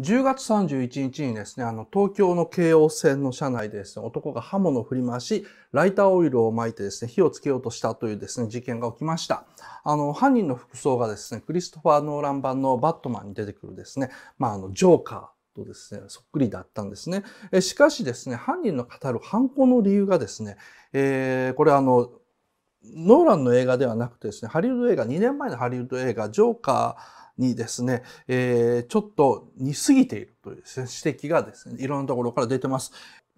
10月31日にですね、あの、東京の京王線の車内でですね、男が刃物を振り回し、ライターオイルを撒いてですね、火をつけようとしたというですね、事件が起きました。あの、犯人の服装がですね、クリストファー・ノーラン版のバットマンに出てくるですね、まあ、あの、ジョーカー、とですね、そっくりだったんですね。えしかしですね、犯人の語る犯行の理由がですね、えー、これあの、ノーランの映画ではなくてですね、ハリウッド映画、2年前のハリウッド映画、ジョーカーにですね、えー、ちょっと似すぎているというね、指摘がですね、いろんなところから出てます。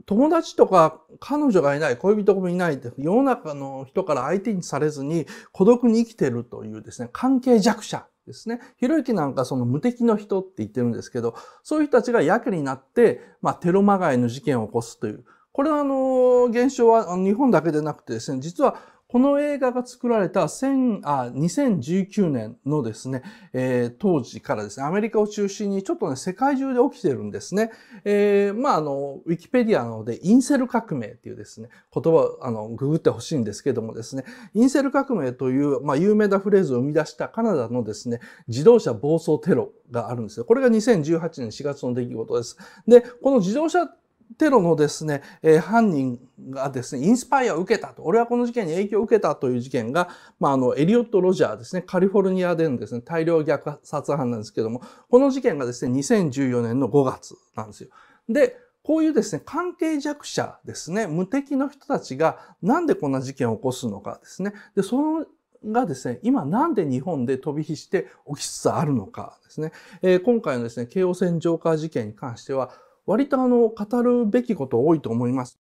友達とか彼女がいない、恋人もいない、世の中の人から相手にされずに孤独に生きてるというですね、関係弱者ですね。ひろゆきなんかその無敵の人って言ってるんですけど、そういう人たちがやけになって、まあテロまがいの事件を起こすという、これはあの現象は日本だけでなくてですね、実はこの映画が作られた1000あ2019年のですね、えー、当時からですね、アメリカを中心にちょっとね、世界中で起きてるんですね。えー、まあ、あの、ウィキペディアなので、インセル革命っていうですね、言葉を、あの、ググってほしいんですけどもですね、インセル革命という、まあ、有名なフレーズを生み出したカナダのですね、自動車暴走テロがあるんですよ。これが2018年4月の出来事です。で、この自動車テロのですね、え犯人がですね、インスパイアを受けたと、俺はこの事件に影響を受けたという事件が、まあ、あの、エリオット・ロジャーですね、カリフォルニアでのですね、大量虐殺犯なんですけども、この事件がですね、2014年の5月なんですよ。で、こういうですね、関係弱者ですね、無敵の人たちがなんでこんな事件を起こすのかですね。で、そのがですね、今なんで日本で飛び火して起きつつあるのかですね。えー、今回のですね、京王線ジョーカー事件に関しては、割とあの、語るべきこと多いと思います。